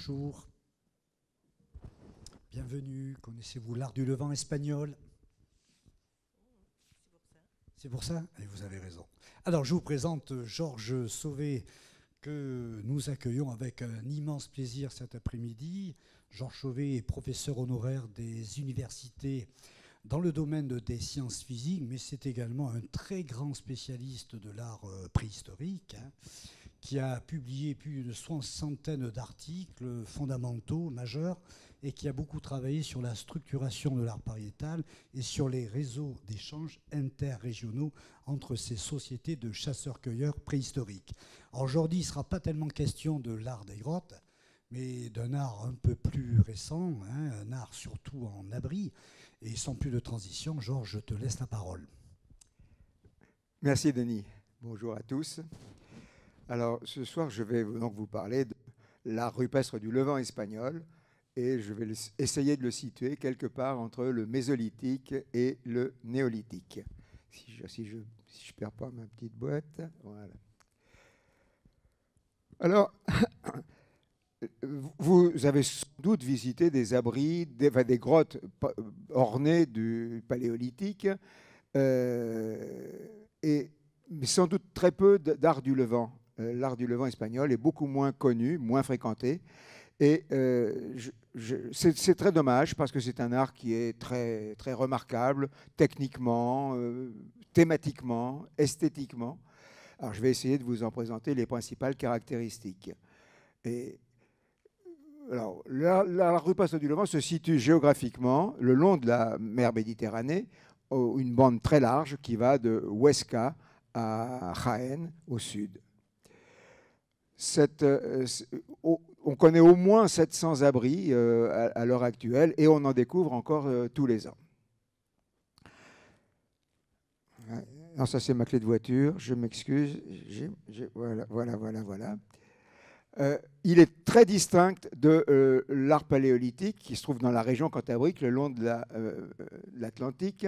Bonjour. Bienvenue. Connaissez-vous l'art du levant espagnol C'est pour ça Et eh, vous avez raison. Alors, je vous présente euh, Georges Sauvé, que nous accueillons avec un immense plaisir cet après-midi. Georges Sauvé est professeur honoraire des universités dans le domaine des sciences physiques, mais c'est également un très grand spécialiste de l'art euh, préhistorique. Hein qui a publié plus de soixantaine d'articles fondamentaux, majeurs, et qui a beaucoup travaillé sur la structuration de l'art pariétal et sur les réseaux d'échanges interrégionaux entre ces sociétés de chasseurs-cueilleurs préhistoriques. Aujourd'hui, il ne sera pas tellement question de l'art des grottes, mais d'un art un peu plus récent, hein, un art surtout en abri. Et sans plus de transition, Georges, je te laisse la parole. Merci Denis. Bonjour à tous. Alors ce soir, je vais donc vous parler de la rupestre du Levant espagnol et je vais essayer de le situer quelque part entre le Mésolithique et le Néolithique. Si je ne perds pas ma petite boîte, voilà. Alors, vous avez sans doute visité des abris, des, grottes ornées du Paléolithique, euh, et mais sans doute très peu d'art du Levant. Euh, l'art du Levant espagnol est beaucoup moins connu, moins fréquenté. Et euh, c'est très dommage parce que c'est un art qui est très, très remarquable techniquement, euh, thématiquement, esthétiquement. Alors je vais essayer de vous en présenter les principales caractéristiques. Et, alors, la, rue du Levant se situe géographiquement le long de la mer Méditerranée, une bande très large qui va de Huesca à Jaén au sud. Euh, on connaît au moins 700 abris euh, à l'heure actuelle et on en découvre encore euh, tous les ans. Non, ça c'est ma clé de voiture, je m'excuse. Voilà, voilà, voilà, voilà. il est très distinct de l'art paléolithique qui se trouve dans la région cantabrique le long de l'Atlantique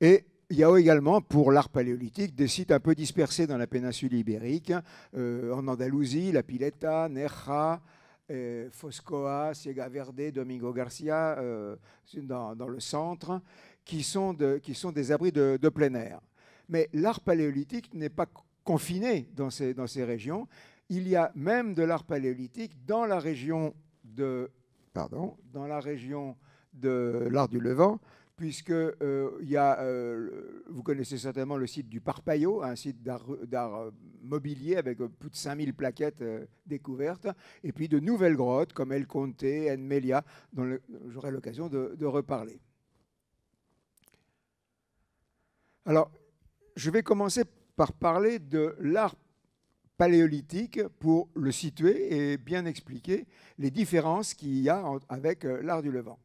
et il y a également pour l'art paléolithique des sites un peu dispersés dans la péninsule ibérique, euh, en Andalousie, La Pileta, Nerja, euh, Foscoa, Siega Verde, Domingo Garcia, euh, dans, le centre, qui sont, qui sont des abris de, plein air. Mais l'art paléolithique n'est pas confiné dans ces, dans ces régions. Il y a même de l'art paléolithique dans la région de, pardon, dans la région de l'art du Levant, puisque euh, euh, vous connaissez certainement le site du Parpaillot, un site d'art euh, mobilier avec plus de 5000 plaquettes découvertes, et puis de nouvelles grottes comme El Conte, Enmelia, dont j'aurai l'occasion de, de reparler. Alors, je vais commencer par parler de l'art paléolithique pour le situer et bien expliquer les différences qu'il y a avec l'art du Levant.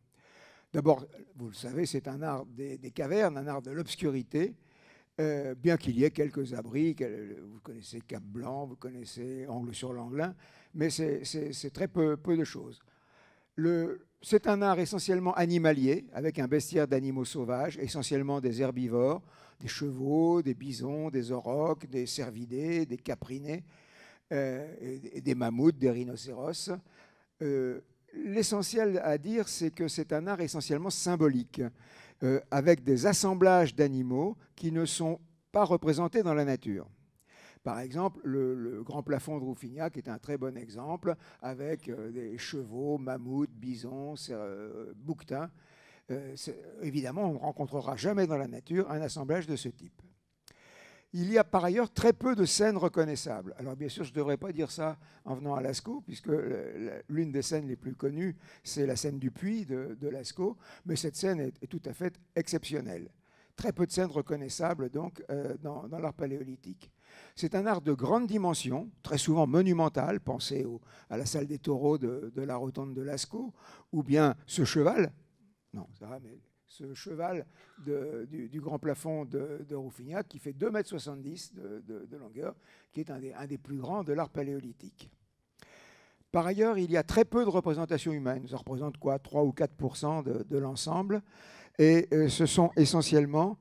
D'abord, vous le savez, c'est un art des, cavernes, un art de l'obscurité, euh, bien qu'il y ait quelques abris. vous connaissez Cap Blanc, vous connaissez Angle sur l'Anglin, mais c'est très peu, de choses. C'est un art essentiellement animalier, avec un bestiaire d'animaux sauvages, essentiellement des herbivores, des chevaux, des bisons, des aurochs, des cervidés, des caprinés, euh, des mammouths, des rhinocéros. Euh, L'essentiel à dire, c'est que c'est un art essentiellement symbolique, euh, avec des assemblages d'animaux qui ne sont pas représentés dans la nature. Par exemple, le, grand plafond de Rouffignac est un très bon exemple, avec euh, des chevaux, mammouths, bisons, euh, bouquetins. Euh, évidemment, on ne rencontrera jamais dans la nature un assemblage de ce type. Il y a par ailleurs très peu de scènes reconnaissables. Alors bien sûr, je ne devrais pas dire ça en venant à Lascaux, puisque l'une des scènes les plus connues, c'est la scène du puits de, Lascaux, mais cette scène est, tout à fait exceptionnelle. Très peu de scènes reconnaissables donc euh, dans, l'art paléolithique. C'est un art de grande dimension, très souvent monumental. Pensez à la salle des taureaux de, de la rotonde de Lascaux, ou bien ce cheval. Non, ça va, mais ce cheval du, grand plafond de, de, qui fait 2,70 m de, de, longueur, qui est un des, plus grands de l'art paléolithique. Par ailleurs, il y a très peu de représentations humaines. Ça représente quoi 3 ou 4 de, l'ensemble. Et euh, ce sont essentiellement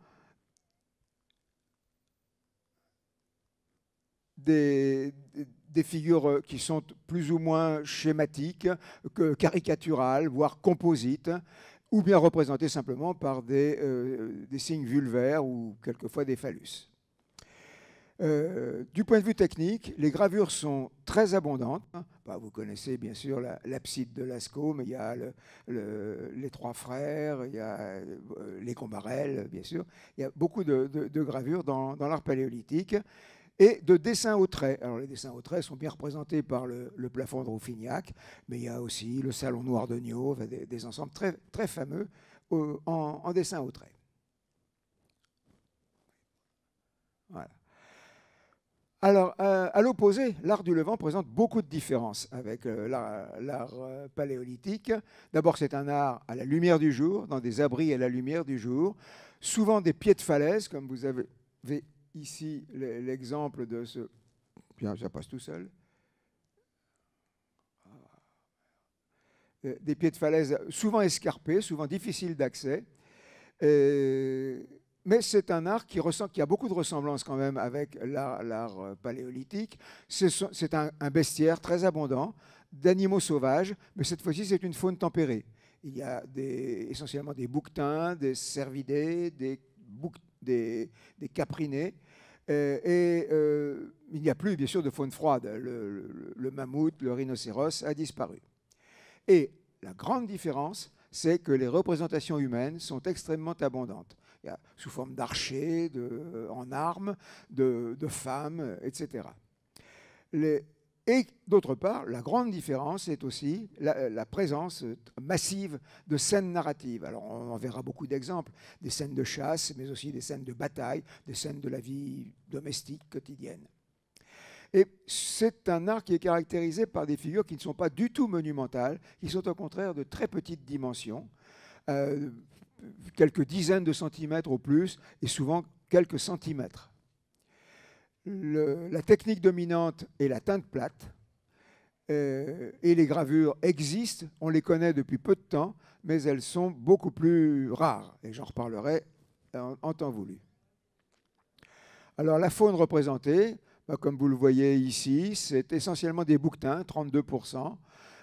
des, figures qui sont plus ou moins schématiques, caricaturales, voire composites ou bien représentés simplement par euh, des, signes vulvaires ou quelquefois des phallus. Euh, du point de vue technique, les gravures sont très abondantes. Bah, vous connaissez bien sûr l'abside de Lascaux, mais il y a les Trois Frères, il y a euh, les Combarelles, bien sûr. Il y a beaucoup de, gravures dans l'art paléolithique et de dessins au trait. Alors les dessins au trait sont bien représentés par le, plafond de Rouffignac, mais il y a aussi le salon noir de Niau, des, ensembles très, très fameux euh, en, dessins dessin au trait. Alors, euh, à l'opposé, l'art du Levant présente beaucoup de différences avec euh, l'art paléolithique. D'abord, c'est un art à la lumière du jour, dans des abris à la lumière du jour, souvent des pieds de falaise, comme vous avez ici l'exemple de ce... Bien, ça passe tout seul. Euh, des pieds de falaise souvent escarpés, souvent difficiles d'accès. Euh, mais c'est un art qui, ressent, qui a beaucoup de ressemblances quand même avec l'art euh, paléolithique. C'est un, bestiaire très abondant d'animaux sauvages, mais cette fois-ci c'est une faune tempérée. Il y a des, essentiellement des bouquetins, des cervidés, des, des, des caprinés, euh, et euh, il n'y a plus, bien sûr, de faune froide. Le, mammouth, le rhinocéros a disparu. Et la grande différence, c'est que les représentations humaines sont extrêmement abondantes. sous forme d'archers, en armes, de, de, femmes, etc. Les, et d'autre part, la grande différence est aussi la, euh, présence euh, massive de scènes narratives. Alors on en verra beaucoup d'exemples, des scènes de chasse, mais aussi des scènes de bataille, des scènes de la vie domestique quotidienne. Et c'est un art qui est caractérisé par des figures qui ne sont pas du tout monumentales, qui sont au contraire de très petites dimensions, euh, quelques dizaines de centimètres au plus, et souvent quelques centimètres la technique dominante est la teinte plate. Euh, et les gravures existent, on les connaît depuis peu de temps, mais elles sont beaucoup plus rares, et j'en reparlerai en, temps voulu. Alors la faune représentée, bah, comme vous le voyez ici, c'est essentiellement des bouquetins, 32%,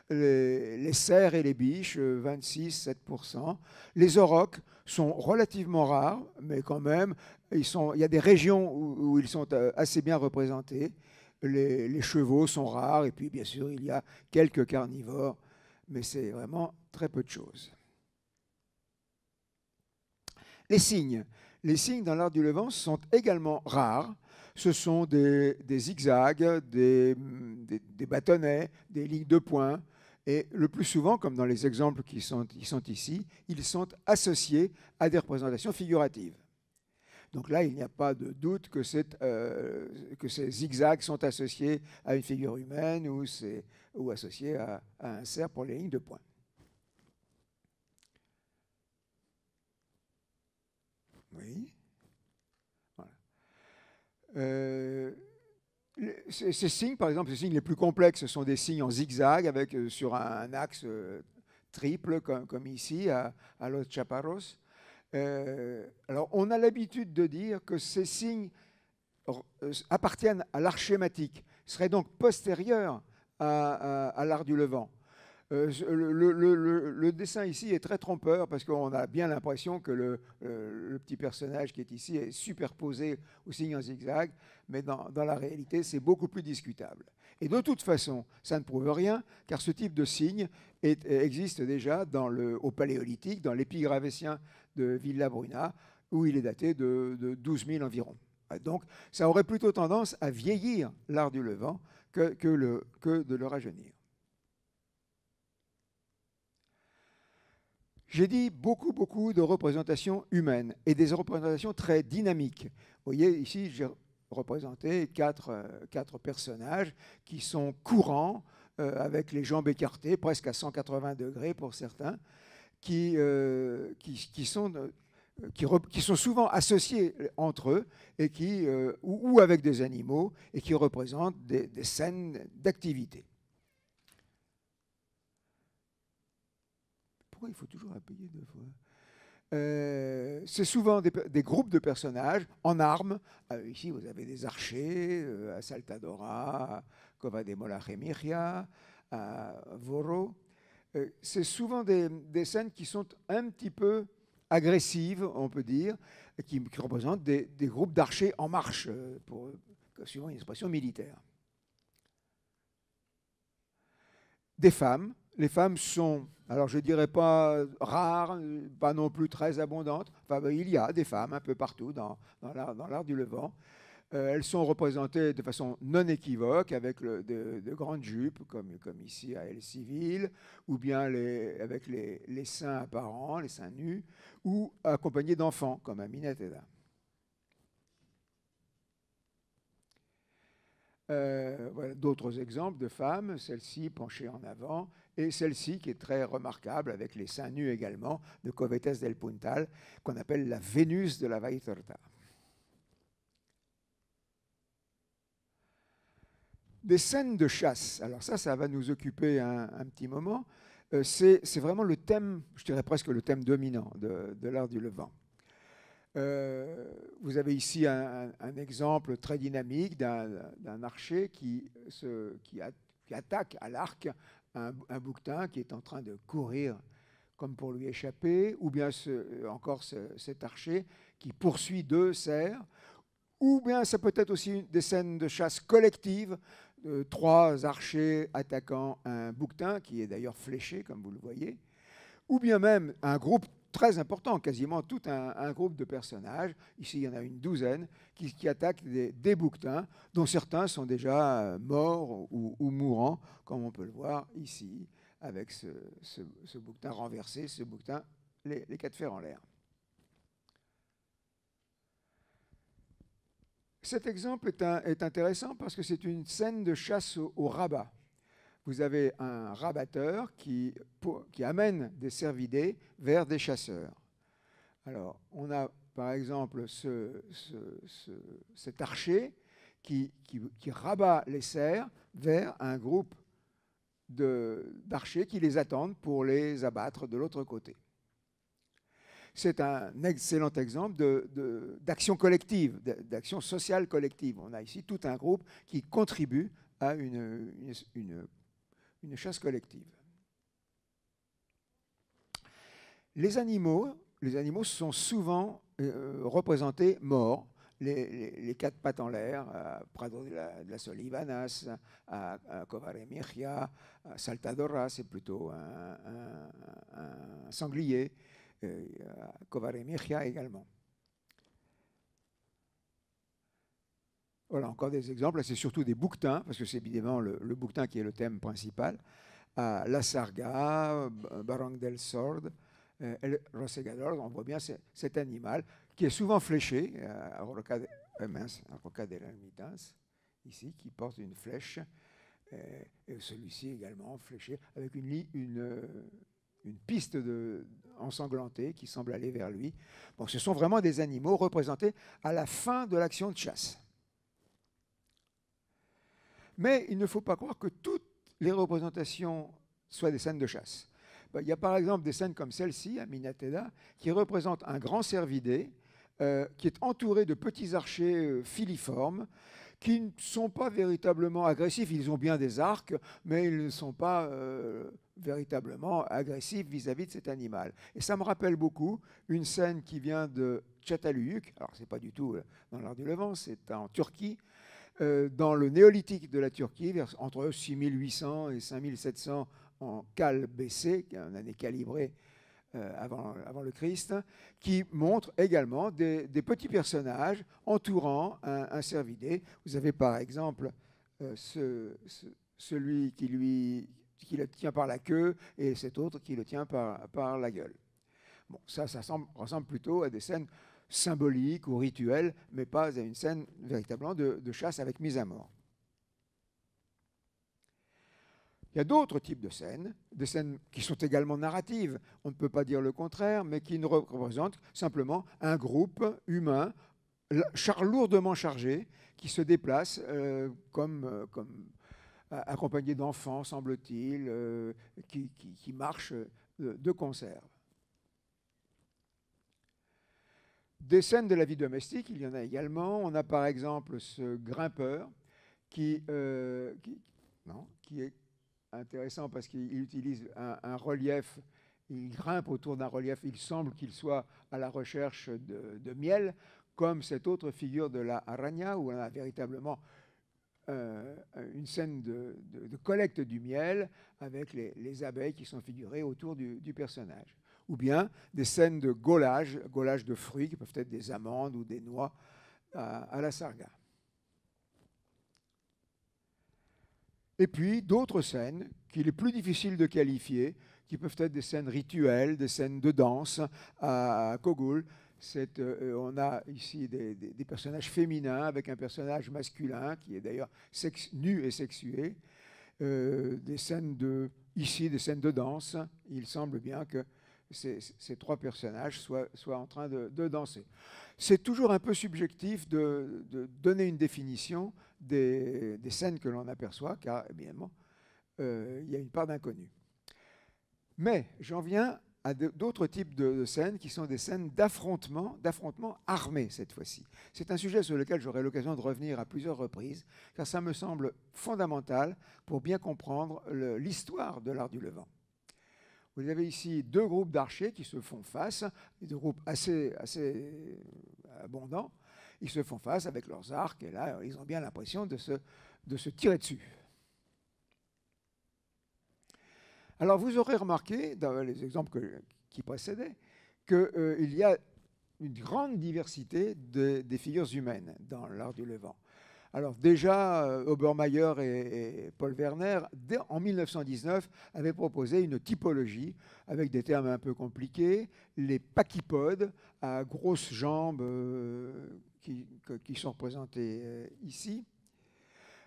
les, cerfs et les biches, 26-7%, les aurochs sont relativement rares, mais quand même, il y a des régions où, ils sont euh, assez bien représentés. Les, chevaux sont rares, et puis bien sûr, il y a quelques carnivores, mais c'est vraiment très peu de choses. Les signes Les signes dans l'art du Levant sont également rares. Ce sont des, zigzags, des, bâtonnets, des lignes de points. Et le plus souvent, comme dans les exemples qui qui sont ici, ils sont associés à des représentations figuratives. Donc là, il n'y a pas de doute euh, que, ces zigzags sont associés à une figure humaine ou, associés à, un cerf pour les lignes de points. Oui. Euh, ces, signes, par exemple, les signes les plus complexes, ce sont des signes en zigzag avec, euh, sur un, axe triple, comme, ici à Los Chaparros. Euh, alors, on a l'habitude de dire que ces signes euh, appartiennent à l'art schématique, seraient donc postérieurs à, l'art du Levant. Euh, le, dessin ici est très trompeur parce qu'on a bien l'impression que le, petit personnage qui est ici est superposé au signe en zigzag, mais dans, la réalité, c'est beaucoup plus discutable. Et de toute façon, ça ne prouve rien, car ce type de signe existe déjà dans le, au Paléolithique, dans l'épigravétien de Villa Bruna, où il est daté de, de 12 000 environ. Donc, ça aurait plutôt tendance à vieillir l'art du Levant que, le, que de le rajeunir. J'ai dit beaucoup, beaucoup de représentations humaines et des représentations très dynamiques. Vous voyez, ici, j'ai représenté quatre, euh, quatre, personnages qui sont courants, euh, avec les jambes écartées, presque à 180 degrés pour certains, qui, euh, euh, qui, sont, souvent associés entre eux et qui, euh, ou, avec des animaux et qui représentent des, scènes d'activité. Pourquoi il faut toujours appuyer deux fois c'est souvent des, groupes de personnages en armes. ici, vous avez des archers à Saltadora, à Cova de Molachemirja, à Voro. Euh, c'est souvent des, scènes qui sont un petit peu agressives, on peut dire, qui, représentent des, groupes d'archers en marche, euh, pour, euh, suivant une expression militaire. Des femmes. Les femmes sont, alors je ne dirais pas rares, pas non plus très abondantes. il y a des femmes un peu partout dans l'art du Levant. Euh, elles sont représentées de façon non équivoque avec de, grandes jupes, comme, ici à El Civil, ou bien avec les, seins apparents, les seins nus, ou accompagnées d'enfants, comme à et euh, D'autres exemples de femmes, celle-ci penchée en avant, et celle-ci qui est très remarquable, avec les seins nus également, de Covetes del Puntal, qu'on appelle la Vénus de la Vaitorta. des scènes de chasse. Alors ça, ça va nous occuper un, petit moment. Euh, c'est vraiment le thème, je dirais presque le thème dominant de, l'art du Levant. Euh, vous avez ici un, exemple très dynamique d'un archer qui, attaque à l'arc un, bouquetin qui est en train de courir comme pour lui échapper, ou bien encore cet archer qui poursuit deux cerfs, ou bien ça peut être aussi des scènes de chasse collective euh, trois archers attaquant un bouquetin, qui est d'ailleurs fléché, comme vous le voyez, ou bien même un groupe très important, quasiment tout un, groupe de personnages, ici il y en a une douzaine, qui, attaquent des, des, bouquetins, dont certains sont déjà euh, morts ou, mourants, comme on peut le voir ici, avec ce, ce, bouquetin renversé, ce bouquetin, les quatre fers en l'air. Cet exemple est, intéressant parce que c'est une scène de chasse au, rabat. Vous avez un rabatteur qui, amène des cervidés vers des chasseurs. Alors, on a par exemple cet archer qui, qui, rabat les cerfs vers un groupe d'archers qui les attendent pour les abattre de l'autre côté c'est un excellent exemple d'action collective, d'action sociale collective. On a ici tout un groupe qui contribue à une, chasse collective. Les animaux, les animaux sont souvent euh, représentés morts. Les, quatre pattes en l'air, euh, Prado de la, de la Solivanas, euh, à, à Saltadora, c'est plutôt un sanglier. Euh, et à également. Voilà encore des exemples. C'est surtout des bouquetins, parce que c'est évidemment le, le, bouquetin qui est le thème principal. À La Sarga, Barang del Sord, euh, El Rosegador, on voit bien cet animal qui est souvent fléché, ici, qui porte une flèche, euh, et celui-ci également fléché, avec une, une une piste de, ensanglantée qui semble aller vers lui. ce sont vraiment des animaux représentés à la fin de l'action de chasse. Mais il ne faut pas croire que toutes les représentations soient des scènes de chasse. Ben, il y a par exemple des scènes comme celle-ci, à Minateda, qui représentent un grand cervidé euh, qui est entouré de petits archers euh, filiformes qui ne sont pas véritablement agressifs. Ils ont bien des arcs, mais ils ne sont pas euh, véritablement agressifs vis-à-vis de cet animal. Et ça me rappelle beaucoup une scène qui vient de Çatalhöyük. Alors, c'est pas du tout dans l'art du Levant, c'est en Turquie. dans le néolithique de la Turquie, entre 6800 et 5700 en cal baissé, qui est un année calibrée euh, avant, le Christ, qui montre également des, petits personnages entourant un, un, cervidé. Vous avez par exemple euh, celui qui, le tient par la queue et cet autre qui le tient par, la gueule. Bon, ça, ça ressemble plutôt à des scènes symboliques ou rituelles, mais pas à une scène véritablement de chasse avec mise à mort. Il y a d'autres types de scènes, des scènes qui sont également narratives, on ne peut pas dire le contraire, mais qui ne représentent simplement un groupe humain lourdement chargé qui se déplace euh, comme, euh, comme euh, accompagné d'enfants, semble-t-il, qui, marche de conserve. Des scènes de la vie domestique, il y en a également. On a par exemple ce grimpeur non, qui est intéressant parce qu'il utilise un, relief, il grimpe autour d'un relief, il semble qu'il soit à la recherche de, miel, comme cette autre figure de la Aragna, où on a véritablement euh, une scène de, collecte du miel avec les, abeilles qui sont figurées autour du, personnage. Ou bien des scènes de gaulage, gaulage de fruits, qui peuvent être des amandes ou des noix à, à la sarga. Et puis d'autres scènes qu'il est plus difficile de qualifier, qui peuvent être des scènes rituelles, des scènes de danse à Kogul. Euh, on a ici des, personnages féminins avec un personnage masculin qui est d'ailleurs nu et sexué. Euh, des scènes de, ici, des scènes de danse. Il semble bien que ces, trois personnages soient, soient en train de, danser. C'est toujours un peu subjectif de, de donner une définition, des, scènes que l'on aperçoit, car évidemment, euh, il y a une part d'inconnu. Mais j'en viens à d'autres types de, scènes qui sont des scènes d'affrontement, d'affrontement armé cette fois-ci. C'est un sujet sur lequel j'aurai l'occasion de revenir à plusieurs reprises, car ça me semble fondamental pour bien comprendre l'histoire de l'art du Levant. Vous avez ici deux groupes d'archers qui se font face, des groupes assez, assez abondants, ils se font face avec leurs arcs, et là, ils ont bien l'impression de se, de se tirer dessus. Alors vous aurez remarqué, dans les exemples qui précédaient, qu'il euh, y a une grande diversité des figures humaines dans l'art du Levant. Alors déjà, euh, Obermeyer et, Paul Werner, en 1919, avaient proposé une typologie avec des termes un peu compliqués, les pachypodes à grosses jambes, euh, qui, sont représentés euh, ici.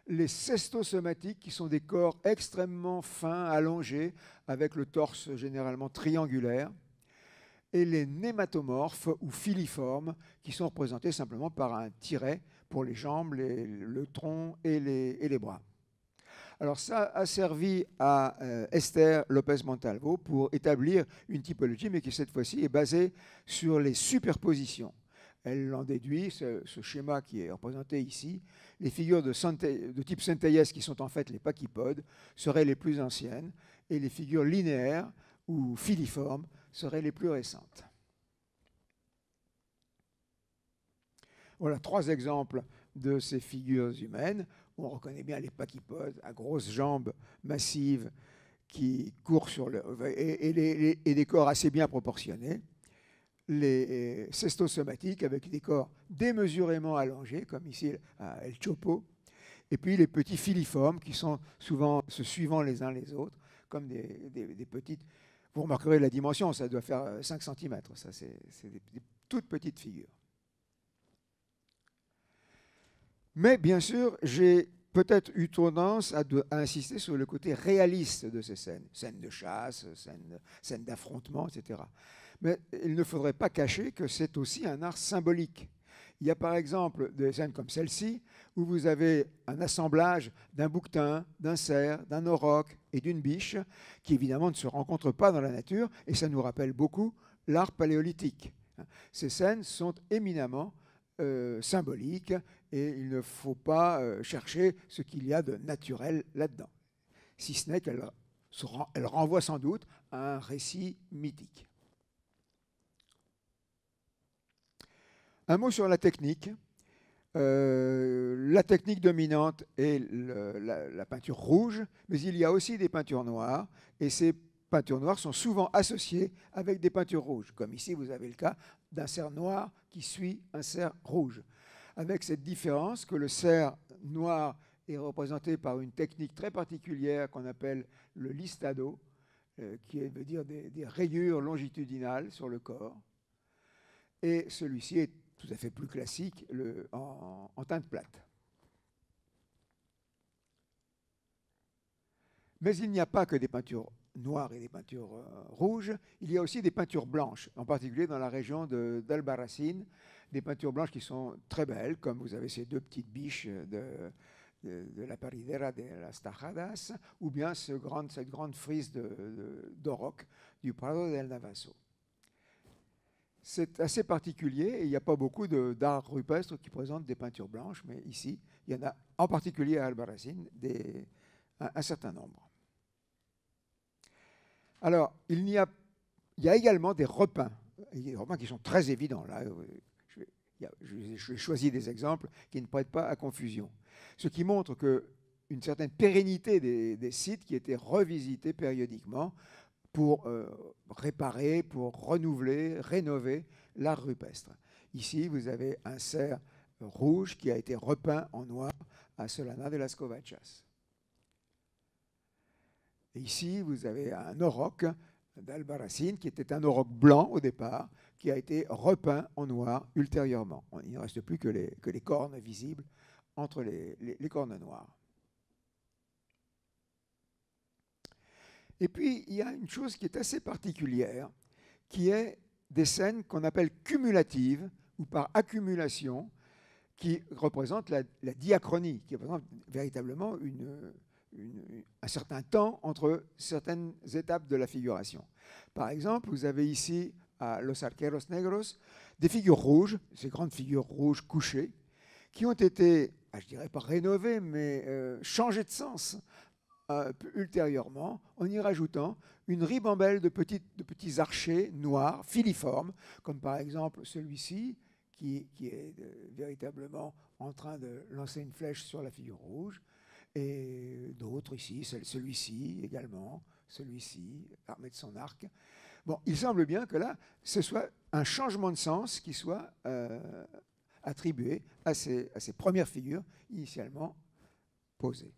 Les cestosomatiques, qui sont des corps extrêmement fins, allongés, avec le torse généralement triangulaire. Et les nématomorphes ou filiformes, qui sont représentés simplement par un tiret pour les jambes, le tronc et les, bras. Alors ça a servi à euh, Esther Lopez-Montalvo pour établir une typologie, mais qui cette fois-ci est basée sur les superpositions elle en déduit ce, schéma qui est représenté ici. Les figures de, type synthèse, qui sont en fait les pachypodes, seraient les plus anciennes, et les figures linéaires ou filiformes seraient les plus récentes. Voilà trois exemples de ces figures humaines. On reconnaît bien les pachypodes à grosses jambes massives qui courent sur et des corps assez bien proportionnés les cestosomatiques euh, avec des corps démesurément allongés, comme ici à euh, El Chopo, et puis les petits filiformes qui sont souvent se suivant les uns les autres, comme des, petites. Vous remarquerez la dimension, ça doit faire 5 euh, cm, ça c'est des, toutes petites figures. Mais bien sûr, j'ai peut-être eu tendance à, insister sur le côté réaliste de ces scènes, scènes de chasse, scènes d'affrontement, etc mais il ne faudrait pas cacher que c'est aussi un art symbolique. Il y a par exemple des scènes comme celle-ci, où vous avez un assemblage d'un bouquetin, d'un cerf, d'un auroch et d'une biche, qui évidemment ne se rencontrent pas dans la nature, et ça nous rappelle beaucoup l'art paléolithique. Ces scènes sont éminemment euh, symboliques, et il ne faut pas euh, chercher ce qu'il y a de naturel là-dedans, si ce n'est qu'elle renvoie sans doute à un récit mythique. Un mot sur la technique. Euh, la technique dominante est la, peinture rouge, mais il y a aussi des peintures noires, et ces peintures noires sont souvent associées avec des peintures rouges, comme ici vous avez le cas d'un cerf noir qui suit un cerf rouge, avec cette différence que le cerf noir est représenté par une technique très particulière qu'on appelle le listado, euh, qui veut dire des, des rayures longitudinales sur le corps, et celui-ci est tout à fait plus classique en, teinte plate. Mais il n'y a pas que des peintures noires et des peintures euh, rouges, il y a aussi des peintures blanches, en particulier dans la région d'Albarracine, des peintures blanches qui sont très belles, comme vous avez ces deux petites biches de, la Paridera de las Tajadas, ou bien cette grande frise d'Oroc du Prado del Navasso c'est assez particulier il n'y a pas beaucoup d'art rupestre qui présente des peintures blanches, mais ici, il y en a en particulier à Albarracin un, certain nombre. Alors, il, y a, également des repeints, des repeints qui sont très évidents. Là, euh, je, choisi des exemples qui ne prêtent pas à confusion, ce qui montre qu'une certaine pérennité des, des sites qui étaient revisités périodiquement pour euh, réparer, pour renouveler, rénover l'art rupestre. Ici, vous avez un cerf rouge qui a été repeint en noir à Solana de las Covachas. Ici, vous avez un auroch d'Albarracín qui était un auroch blanc au départ, qui a été repeint en noir ultérieurement. Il ne reste plus que les, cornes visibles entre les cornes noires. Et puis, il y a une chose qui est assez particulière, qui est des scènes qu'on appelle cumulatives ou par accumulation, qui représentent la, diachronie, qui représente véritablement un certain temps entre certaines étapes de la figuration. Par exemple, vous avez ici à Los Arqueros Negros des figures rouges, ces grandes figures rouges couchées, qui ont été, ah, je dirais pas rénovées, mais euh, changées de sens euh, ultérieurement en y rajoutant une ribambelle de, petits archers noirs, filiformes, comme par exemple celui-ci, qui, est euh, véritablement en train de lancer une flèche sur la figure rouge, et d'autres ici, celui-ci également, celui-ci, armé de son arc. Bon, il semble bien que là, ce soit un changement de sens qui soit euh, attribué à ces premières figures initialement posées.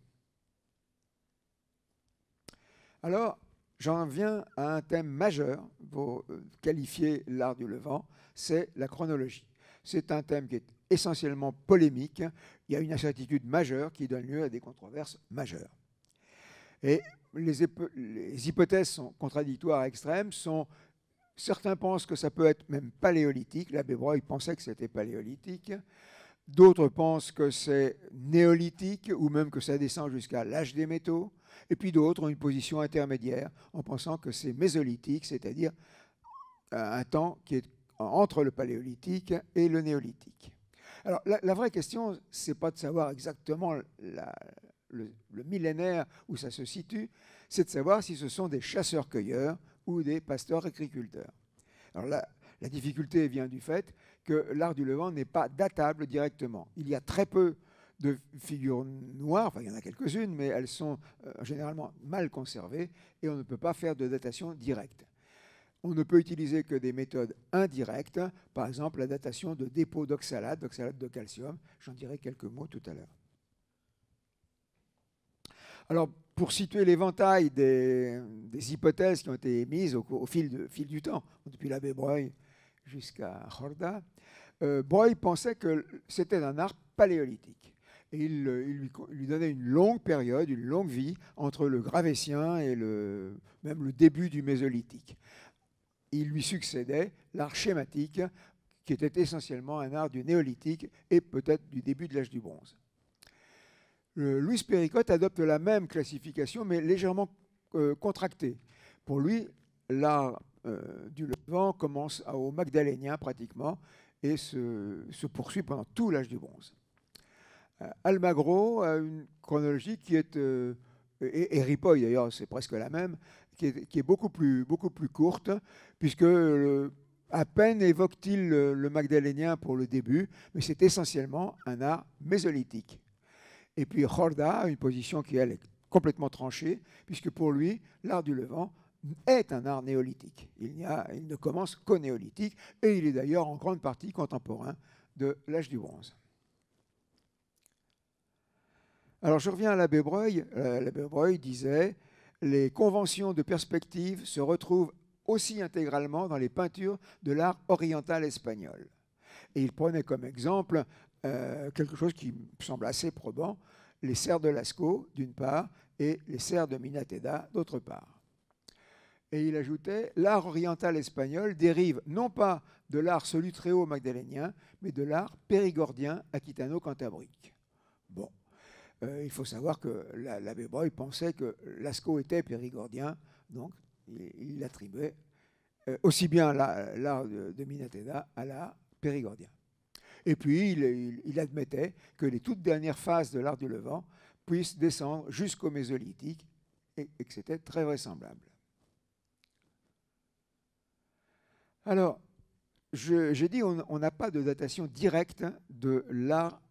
Alors, j'en viens à un thème majeur pour euh, qualifier l'art du Levant, c'est la chronologie. C'est un thème qui est essentiellement polémique. Il y a une incertitude majeure qui donne lieu à des controverses majeures. Et les, hypothèses sont contradictoires extrêmes sont certains pensent que ça peut être même paléolithique. L'abbé pensait que c'était paléolithique. D'autres pensent que c'est néolithique ou même que ça descend jusqu'à l'âge des métaux et puis d'autres ont une position intermédiaire en pensant que c'est mésolithique, c'est-à-dire un temps qui est entre le paléolithique et le néolithique. Alors la, vraie question, c'est pas de savoir exactement le, millénaire où ça se situe, c'est de savoir si ce sont des chasseurs-cueilleurs ou des pasteurs-agriculteurs. Alors la, la difficulté vient du fait que l'art du Levant n'est pas datable directement. Il y a très peu de figures noires, il y en a quelques-unes, mais elles sont euh, généralement mal conservées et on ne peut pas faire de datation directe. On ne peut utiliser que des méthodes indirectes, par exemple la datation de dépôts d'oxalate, d'oxalate de calcium. J'en dirai quelques mots tout à l'heure. Alors, pour situer l'éventail des, hypothèses qui ont été émises au, fil, du temps, depuis l'abbé Breuil jusqu'à Horda, euh, Breuil pensait que c'était un art paléolithique. Euh, il, lui, donnait une longue période, une longue vie entre le Gravétien et même le début du Mésolithique. Il lui succédait l'art schématique, qui était essentiellement un art du Néolithique et peut-être du début de l'âge du bronze. Louis Péricotte adopte la même classification, mais légèrement euh, contractée. Pour lui, l'art euh, du Levant commence au Magdalénien pratiquement et se poursuit pendant tout l'âge du bronze. Euh, Almagro a une chronologie qui est, euh, et, Ripoll d'ailleurs, c'est presque la même, qui est, beaucoup, plus, beaucoup plus courte, puisque à peine évoque-t-il le, magdalénien pour le début, mais c'est essentiellement un art mésolithique. Et puis Horda a une position qui, elle, est complètement tranchée, puisque pour lui, l'art du Levant est un art néolithique. Il, a, il ne commence qu'au néolithique, et il est d'ailleurs en grande partie contemporain de l'âge du bronze. Alors je reviens à l'abbé Breuil. Euh, l'abbé Breuil disait Les conventions de perspective se retrouvent aussi intégralement dans les peintures de l'art oriental espagnol. Et il prenait comme exemple euh, quelque chose qui semble assez probant les serres de Lascaux, d'une part, et les serres de Minateda, d'autre part. Et il ajoutait L'art oriental espagnol dérive non pas de l'art solutréo-magdalénien, mais de l'art périgordien aquitano-cantabrique. Bon. Euh, il faut savoir que l'abbé la, Boy pensait que Lascaux était périgordien, donc il attribuait euh, aussi bien l'art de, de, à l'art périgordien. Et puis, il, admettait que les toutes dernières phases de l'art du Levant puissent descendre jusqu'au Mésolithique, et, que c'était très vraisemblable. Alors, j'ai dit on n'a pas de datation directe de l'art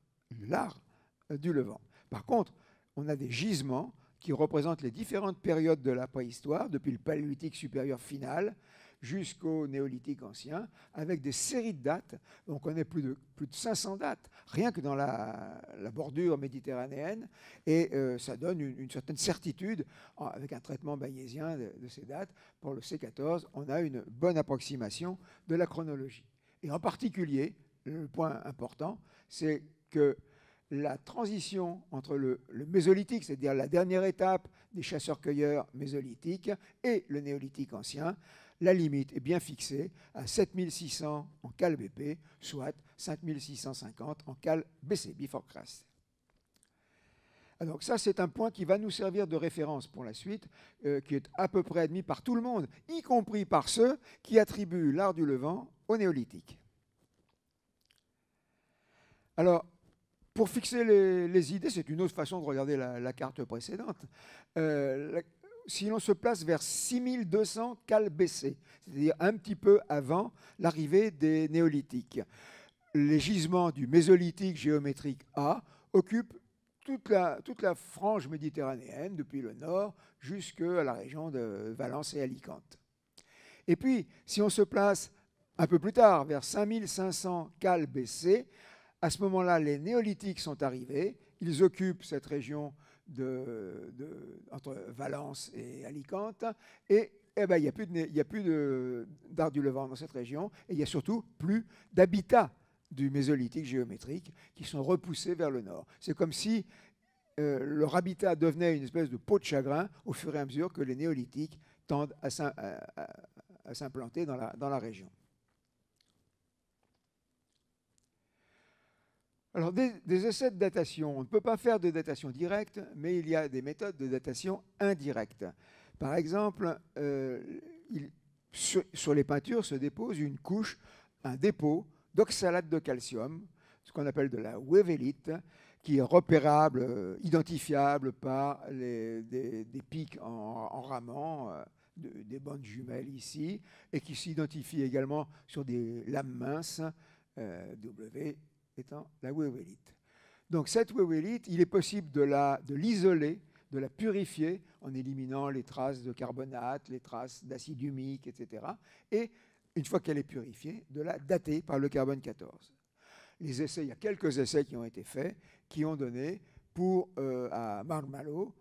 du Levant. Par contre, on a des gisements qui représentent les différentes périodes de la préhistoire, depuis le paléolithique supérieur final jusqu'au néolithique ancien, avec des séries de dates. On connaît plus de, plus de 500 dates, rien que dans la, bordure méditerranéenne, et euh, ça donne une, certaine certitude, avec un traitement bayésien de, de ces dates. Pour le C14, on a une bonne approximation de la chronologie. Et en particulier, le point important, c'est que la transition entre le, mésolithique, c'est-à-dire la dernière étape des chasseurs-cueilleurs mésolithiques, et le néolithique ancien, la limite est bien fixée à 7600 en cal BP, soit 5650 en cal BC, before Alors Alors ça, c'est un point qui va nous servir de référence pour la suite, euh, qui est à peu près admis par tout le monde, y compris par ceux qui attribuent l'art du Levant au néolithique. Alors, pour fixer les, idées, c'est une autre façon de regarder la, carte précédente. Euh, si l'on se place vers 6200 BC, c'est-à-dire un petit peu avant l'arrivée des néolithiques, les gisements du mésolithique géométrique A occupent toute la, toute la frange méditerranéenne, depuis le nord jusqu'à la région de Valence et Alicante. Et puis, si on se place un peu plus tard, vers 5500 BC, à ce moment-là, les néolithiques sont arrivés, ils occupent cette région entre Valence et Alicante, et eh ben, il n'y a plus d'art du Levant dans cette région, et il n'y a surtout plus d'habitat du mésolithique géométrique qui sont repoussés vers le nord. C'est comme si euh, leur habitat devenait une espèce de peau de chagrin au fur et à mesure que les néolithiques tendent à s'implanter dans dans la région. Alors, des, essais de datation. On ne peut pas faire de datation directe, mais il y a des méthodes de datation indirecte. Par exemple, euh, sur, les peintures se dépose une couche, un dépôt d'oxalate de calcium, ce qu'on appelle de la wevelite, qui est repérable, euh, identifiable par des, pics en, en ramant. Euh, des bandes jumelles ici, et qui s'identifie également sur des lames minces, W étant la wewelite. Donc cette wewelite, il est possible de l'isoler, de, de la purifier en éliminant les traces de carbonate, les traces d'acide humique, etc. Et une fois qu'elle est purifiée, de la dater par le carbone 14. Les essais, il y a quelques essais qui ont été faits, qui ont donné pour euh, à Marmalo,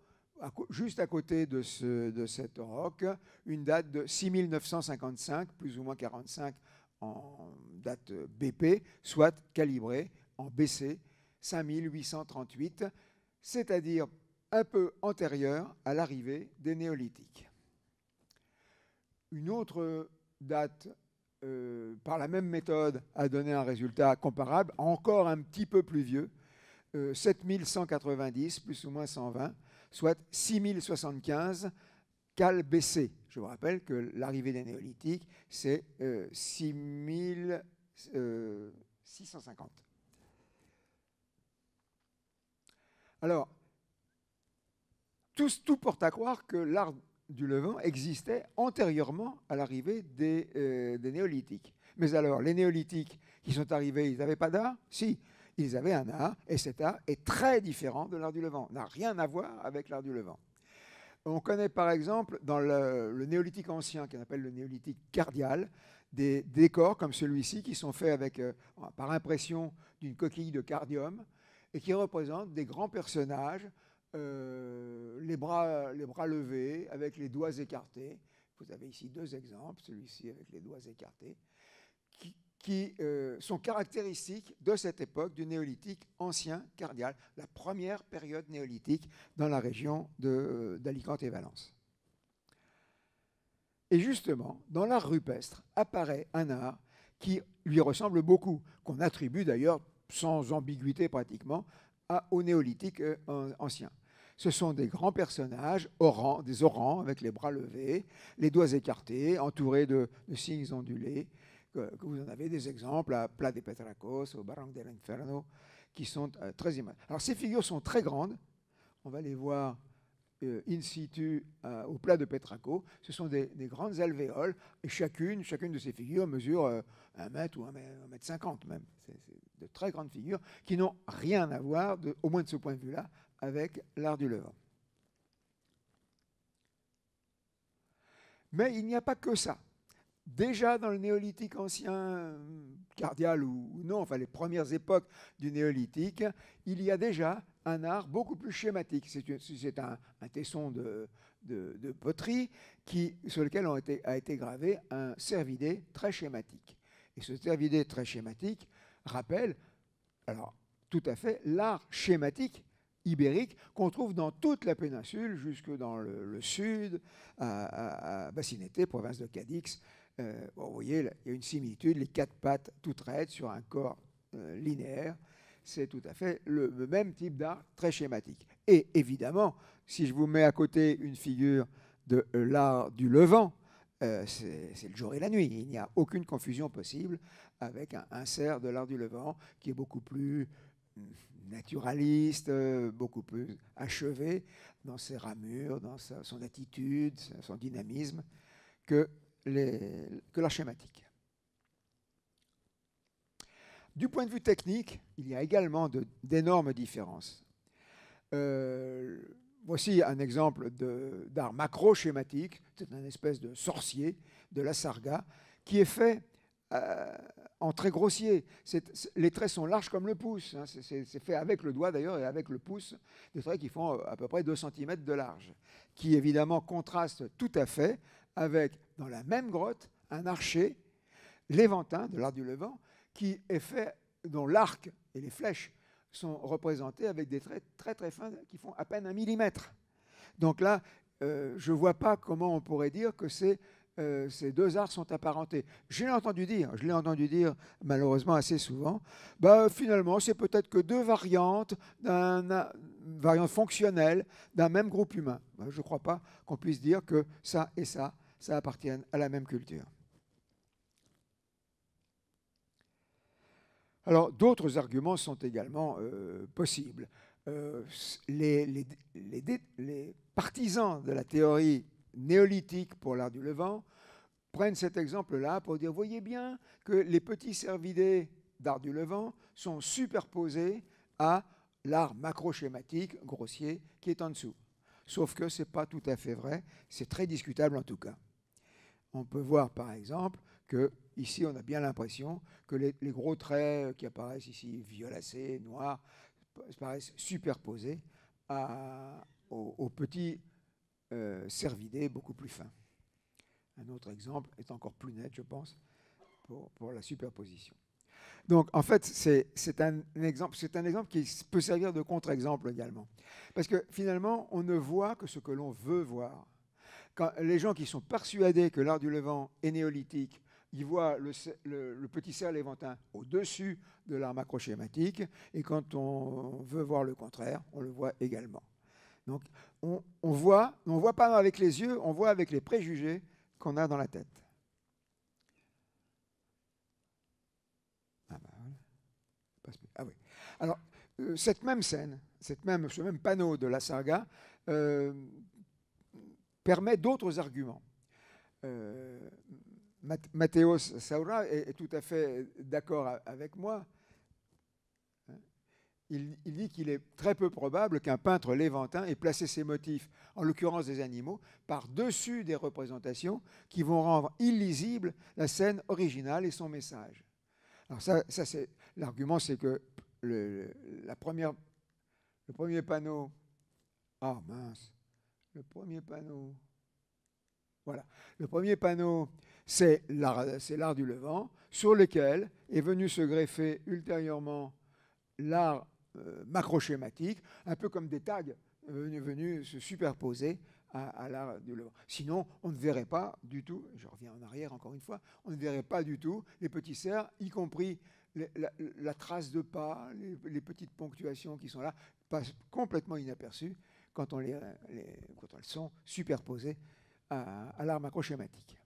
juste à côté de, ce, de cette roc, une date de 6955, plus ou moins 45 en date BP, soit calibré en BC 5838, c'est-à-dire un peu antérieur à l'arrivée des néolithiques. Une autre date euh, par la même méthode a donné un résultat comparable, encore un petit peu plus vieux, 7190 euh, plus ou moins 120, soit 6075 cale baissée. Je vous rappelle que l'arrivée des néolithiques, c'est euh, 6650. Euh, alors, tout, porte à croire que l'art du Levant existait antérieurement à l'arrivée des, euh, des, néolithiques. Mais alors, les néolithiques qui sont arrivés, ils n'avaient pas d'art Si, ils avaient un art, et cet art est très différent de l'art du Levant, n'a rien à voir avec l'art du Levant. On connaît par exemple dans le, néolithique ancien, qu'on appelle le néolithique cardial, des décors comme celui-ci qui sont faits euh, par impression d'une coquille de cardium et qui représentent des grands personnages, euh, les bras levés, avec les doigts écartés. Vous avez ici deux exemples, celui-ci avec les doigts écartés, qui euh, sont caractéristiques de cette époque du néolithique ancien cardial, la première période néolithique dans la région euh, d'Alicante et Valence. Et justement, dans l'art rupestre apparaît un art qui lui ressemble beaucoup, qu'on attribue d'ailleurs sans ambiguïté pratiquement au néolithique euh, ancien. Ce sont des grands personnages, des orans avec les bras levés, les doigts écartés, entourés de, de signes ondulés, que, vous en avez des exemples à plat de Petracos, au Barang del Inferno, qui sont euh, très immenses. Alors ces figures sont très grandes. On va les voir euh, in situ euh, au plat de Petraco. Ce sont des, grandes alvéoles et chacune, chacune de ces figures mesure 1 mètre ou 1 mètre 50 même. C'est de très grandes figures qui n'ont rien à voir, au moins de ce point de vue-là, avec l'art du Levant. Mais il n'y a pas que ça déjà dans le néolithique ancien cardial ou non, enfin les premières époques du néolithique, il y a déjà un art beaucoup plus schématique. C'est un, un, tesson de, poterie qui, sur lequel a été gravé un cervidé très schématique. Et ce cervidé très schématique rappelle, alors tout à fait, l'art schématique ibérique qu'on trouve dans toute la péninsule, jusque dans le, sud, à, à, province de Cadix, euh, vous voyez, il y a une similitude, les quatre pattes toutes raides sur un corps euh, linéaire, c'est tout à fait le, même type d'art très schématique. Et évidemment, si je vous mets à côté une figure de l'art du Levant, euh, c'est le jour et la nuit. Il n'y a aucune confusion possible avec un, un cerf de l'art du Levant qui est beaucoup plus mm, naturaliste, beaucoup plus achevé dans ses ramures, dans son attitude, son dynamisme, que que la schématique. Du point de vue technique, il y a également d'énormes différences. Euh, voici un exemple d'art macro-schématique, c'est un espèce de sorcier de la sarga, qui est fait euh, en traits grossiers. les traits sont larges comme le pouce, hein. c'est fait avec le doigt d'ailleurs et avec le pouce, des traits qui font euh, à peu près 2 cm de large, qui évidemment contrastent tout à fait avec, dans la même grotte, un archer léventin de l'art du Levant, qui est fait, dont l'arc et les flèches sont représentés avec des traits très très fins qui font à peine un millimètre. Donc là, euh, je ne vois pas comment on pourrait dire que euh, ces deux arts sont apparentés. Je l'ai entendu dire, je l'ai entendu dire malheureusement assez souvent, bah, finalement c'est peut-être que deux variantes d'un variante fonctionnelle d'un même groupe humain. Bah, je ne crois pas qu'on puisse dire que ça et ça ça appartient à la même culture. Alors, d'autres arguments sont également euh, possibles. Euh, les, partisans de la théorie néolithique pour l'art du Levant prennent cet exemple-là pour dire, voyez bien que les petits cervidés d'art du Levant sont superposés à l'art macro-schématique grossier qui est en dessous. Sauf que ce n'est pas tout à fait vrai, c'est très discutable en tout cas on peut voir par exemple que ici on a bien l'impression que les, gros traits euh, qui apparaissent ici, violacés, noirs, paraissent superposés aux, petits euh, cervidés beaucoup plus fins. Un autre exemple est encore plus net, je pense, pour, la superposition. Donc, en fait, c'est un c'est un exemple qui peut servir de contre-exemple également, parce que finalement, on ne voit que ce que l'on veut voir les gens qui sont persuadés que l'art du Levant est néolithique, ils voient le, petit cerf léventin au-dessus de macro macrochématique, et quand on veut voir le contraire, on le voit également. Donc on, voit, on voit pas avec les yeux, on voit avec les préjugés qu'on a dans la tête. Ah, ben ah oui. Alors, euh, cette même scène, cette même, ce même panneau de la saga, euh, permet d'autres arguments. Euh, Mathéos Saura est, tout à fait d'accord avec moi. Hein. Il, dit qu'il est très peu probable qu'un peintre léventin ait placé ses motifs, en l'occurrence des animaux, par-dessus des représentations qui vont rendre illisible la scène originale et son message. Alors ça, c'est l'argument, c'est que le, le premier panneau, oh mince, le premier panneau, le premier panneau, c'est l'art du Levant, sur lequel est venu se greffer ultérieurement l'art euh, macro schématique un peu comme des tags euh, venus, se superposer à, l'art du Levant. Sinon, on ne verrait pas du tout, je reviens en arrière encore une fois, on ne verrait pas du tout les petits cerfs, y compris la, trace de pas, les, petites ponctuations qui sont là, passent complètement inaperçues quand elles sont superposées à, à macrochématique.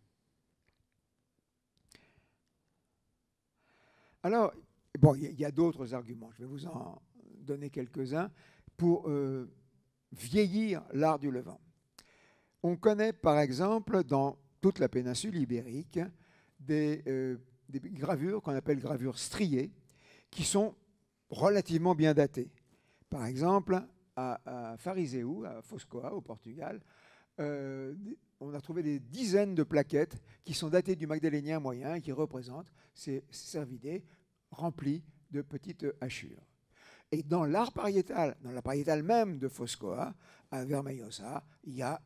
Alors, bon, il y a, d'autres arguments, je vais vous en donner quelques-uns, pour euh, vieillir l'art du Levant. On connaît par exemple dans toute la péninsule ibérique des, euh, gravures qu'on appelle gravures striées, qui sont relativement bien datées. Par exemple, à, Fariseu, à Foscoa, au Portugal, euh, on a trouvé des dizaines de plaquettes qui sont datées du Magdalénien moyen et qui représentent ces cervidés remplis de petites hachures. Et dans l'art pariétal, dans la pariétale même de Foscoa, à Vermeillosa, il y a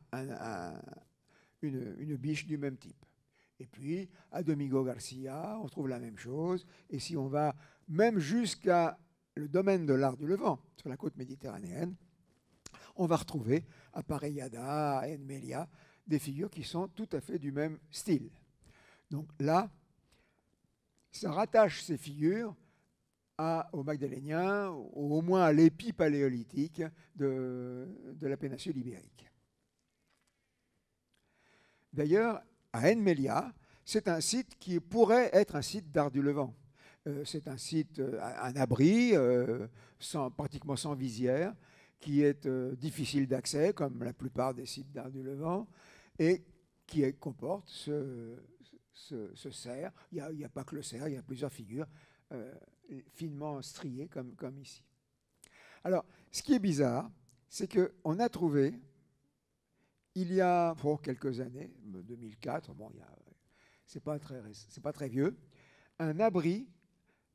une, une biche du même type. Et puis, à Domingo Garcia, on trouve la même chose. Et si on va même jusqu'à le domaine de l'art du Levant, sur la côte méditerranéenne, on va retrouver à Parellada, à Enmelia, des figures qui sont tout à fait du même style. Donc là, ça rattache ces figures à, aux ou au moins à l'épi paléolithique de, la péninsule ibérique. D'ailleurs, à Enmelia, c'est un site qui pourrait être un site d'art du Levant. Euh, c'est un site, euh, un abri, euh, sans, pratiquement sans visière, qui est difficile d'accès, comme la plupart des sites d'art du Levant, et qui comporte ce, cerf. Il n'y a, pas que le cerf, il y a plusieurs figures euh, finement striées comme, ici. Alors, ce qui est bizarre, c'est qu'on a trouvé, il y a pour quelques années, 2004, bon, c'est pas très, vieux, un abri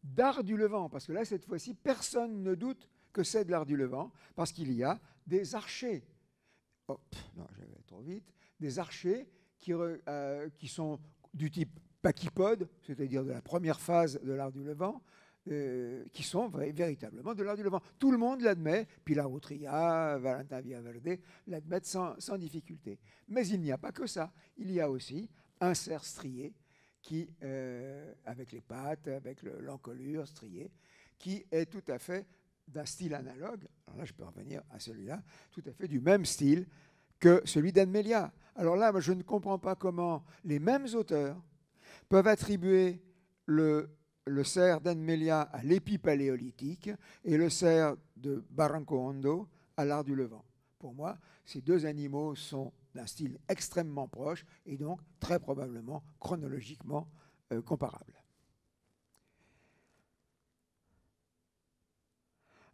d'art du Levant, parce que là, cette fois-ci, personne ne doute que c'est de l'art du Levant, parce qu'il y a des archers. Hop. Oh, non, j'allais trop vite des archers euh, qui, sont du type pachypode, c'est-à-dire de la première phase de l'art du Levant, euh, qui sont véritablement de l'art du Levant. Tout le monde l'admet, Pilar Utria, Valentin Villaverde l'admettent sans, difficulté. Mais il n'y a pas que ça. Il y a aussi un cerf strié qui, euh, avec les pattes, avec l'encolure striée, qui est tout à fait d'un style analogue, alors là je peux revenir à celui-là, tout à fait du même style que celui d'Anmélia. Alors là, je ne comprends pas comment les mêmes auteurs peuvent attribuer le, cerf d'Anmelia à l'épipaléolithique et le cerf de Barranco Hondo à l'art du Levant. Pour moi, ces deux animaux sont d'un style extrêmement proche et donc très probablement chronologiquement comparable. Euh, comparables.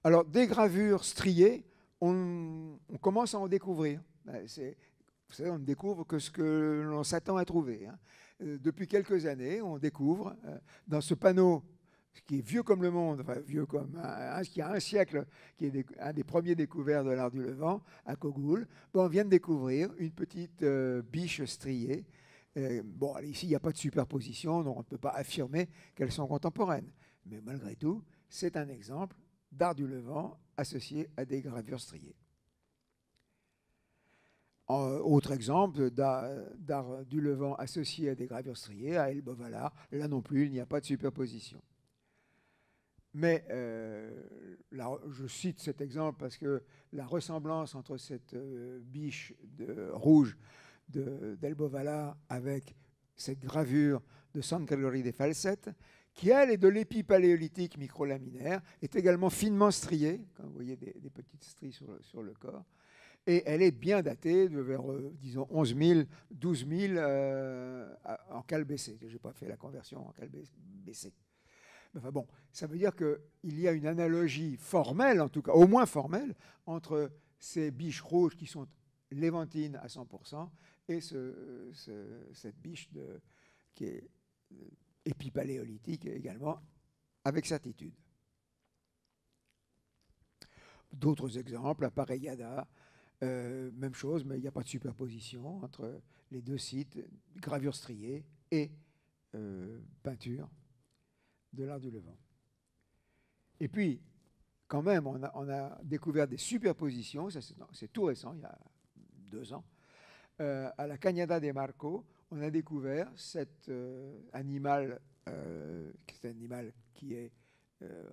Alors, des gravures striées, on commence à en découvrir. Bah, on ne découvre que ce que l'on s'attend à trouver. Hein. Euh, depuis quelques années, on découvre euh, dans ce panneau qui est vieux comme le monde, vieux comme qui a un siècle, qui est un des premiers découverts de l'art du Levant à Cogoul, on vient de découvrir une petite euh, biche striée. bon, ici, il n'y a pas de superposition, donc on ne peut pas affirmer qu'elles sont contemporaines. Mais malgré tout, c'est un exemple d'art du Levant associé à des gravures striées. Euh, autre exemple d'art du Levant associé à des gravures striées, à El là non plus, il n'y a pas de superposition. Mais euh, je cite cet exemple parce que la ressemblance entre cette euh, biche de, rouge d'Elbovala avec cette gravure de San Gregory des Falsettes, qui elle est de l'épipaléolithique paléolithique microlaminaire, est également finement striée, comme vous voyez des, petites stries sur sur le corps, et elle est bien datée de vers, euh, disons, 11 000, 12 000 en cale baissée. Je n'ai pas fait la conversion en cale baissée. bon, ça veut dire qu'il y a une analogie formelle, en tout cas, au moins formelle, entre ces biches rouges qui sont lévantines à 100% et cette biche qui est euh, épipaléolithique également, avec certitude. D'autres exemples, la yada, euh, même chose, mais il n'y a pas de superposition entre les deux sites, gravure striée et euh, peinture de l'art du Levant. Et puis, quand même, on a, découvert des superpositions, c'est tout récent, il y a deux ans, euh, à la Cañada de Marco, on a découvert cet animal, cet animal qui est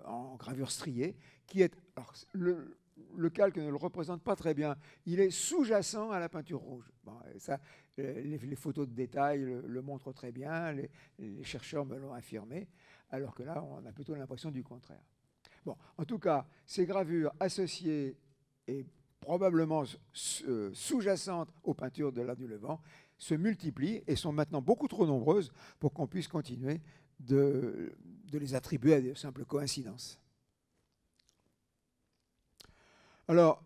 en gravure striée, qui est le calque ne le représente pas très bien. Il est sous-jacent à la peinture rouge. ça, euh, les, photos de détail le, montrent très bien, les, chercheurs me l'ont affirmé, alors que là, on a plutôt l'impression du contraire. Bon, en tout cas, ces gravures associées et probablement euh, sous-jacentes aux peintures de l'art du Levant se multiplient et sont maintenant beaucoup trop nombreuses pour qu'on puisse continuer de, de les attribuer à des simples coïncidences. Alors,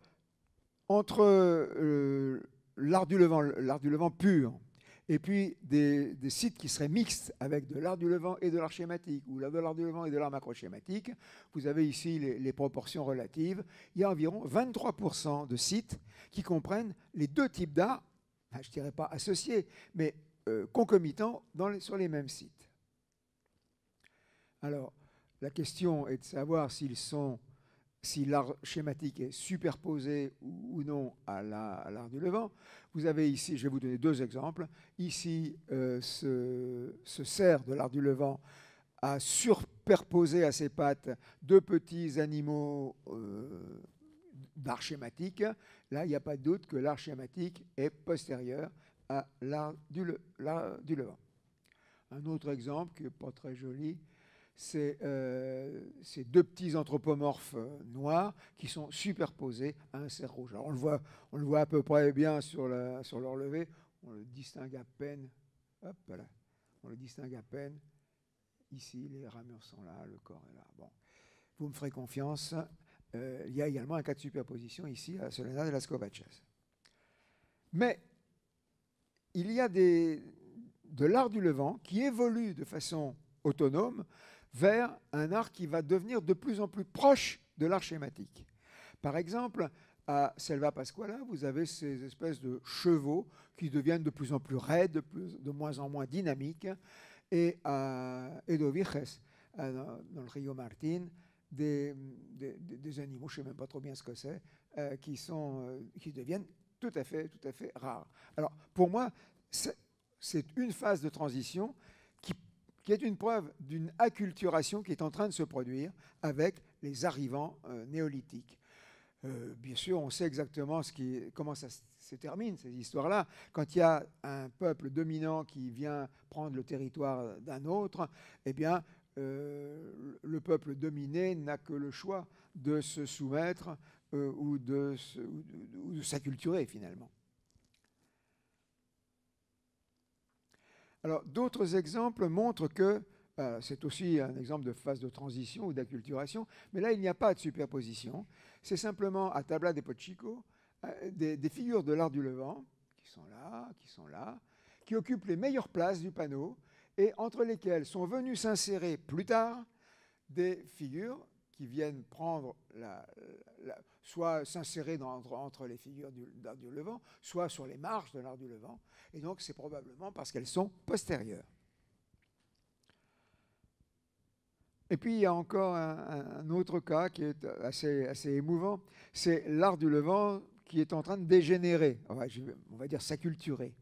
entre euh, l'art du Levant, l'art du Levant pur, et puis des, sites qui seraient mixtes avec de l'art du Levant et de l'art schématique, ou de l'art du Levant et de l'art macro-schématique. Vous avez ici les, proportions relatives. Il y a environ 23% de sites qui comprennent les deux types d'art, je ne dirais pas associés, mais euh, concomitants sur les mêmes sites. Alors, la question est de savoir s'ils sont si l'art schématique est superposé ou non à l'art du Levant. Vous avez ici, je vais vous donner deux exemples. Ici, euh, ce, cerf de l'art du Levant a superposé à ses pattes deux petits animaux euh, d'art schématique. Là, il n'y a pas de doute que l'art schématique est postérieur à l'art du, du, Levant. Un autre exemple qui n'est pas très joli, euh, ces, deux petits anthropomorphes euh, noirs qui sont superposés à un cerf rouge. Alors on le voit, à peu près bien sur, la, leur on le distingue à peine. Hop on le distingue à peine. Ici, les ramures sont là, le corps est là. vous me ferez confiance. Euh, il y a également un cas de superposition ici à Solana de las Mais il y a de l'art du Levant qui évolue de façon autonome vers un art qui va devenir de plus en plus proche de l'art schématique. Par exemple, à Selva Pasquala, vous avez ces espèces de chevaux qui deviennent de plus en plus raides, de, moins en moins dynamiques. Et à Edo dans le Rio Martin, des, animaux, je ne sais même pas trop bien ce que c'est, euh, euh, qui, deviennent tout à fait, tout à fait rares. Alors, pour moi, c'est une phase de transition qui est une preuve d'une acculturation qui est en train de se produire avec les arrivants euh, néolithiques. Euh, bien sûr, on sait exactement ce qui, comment ça se termine, ces histoires-là. Quand il y a un peuple dominant qui vient prendre le territoire d'un autre, eh bien, euh, le peuple dominé n'a que le choix de se soumettre ou de s'acculturer, finalement. Alors, d'autres exemples montrent que euh, c'est aussi un exemple de phase de transition ou d'acculturation, mais là, il n'y a pas de superposition. C'est simplement à tabla des Pochico, euh, des, des, figures de l'art du Levant, qui sont là, qui sont là, qui occupent les meilleures places du panneau, et entre lesquelles sont venues s'insérer plus tard des figures viennent prendre, la, soit s'insérer entre, entre, les figures d'art du, Levant, soit sur les marges de l'art du Levant. Et donc c'est probablement parce qu'elles sont postérieures. Et puis il y a encore un, autre cas qui est assez, assez émouvant, c'est l'art du Levant qui est en train de dégénérer, on va dire s'acculturer.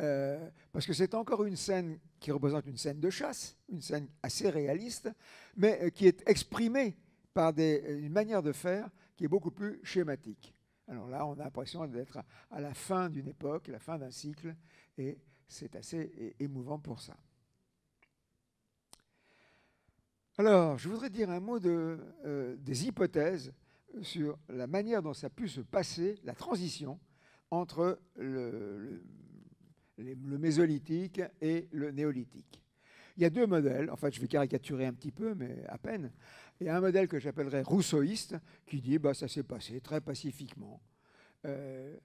Euh, parce que c'est encore une scène qui représente une scène de chasse, une scène assez réaliste, mais euh, qui est exprimée par euh, une manière de faire qui est beaucoup plus schématique. Alors là, on a l'impression d'être à, la fin d'une époque, la fin d'un cycle, et c'est assez émouvant pour ça. Alors, je voudrais dire un mot euh, des hypothèses sur la manière dont ça a pu se passer, la transition entre le mésolithique et le néolithique. Il y a deux modèles, en fait je vais caricaturer un petit peu, mais à peine. Il y a un modèle que j'appellerais rousseauiste, qui dit bah, ça s'est passé très pacifiquement. Euh,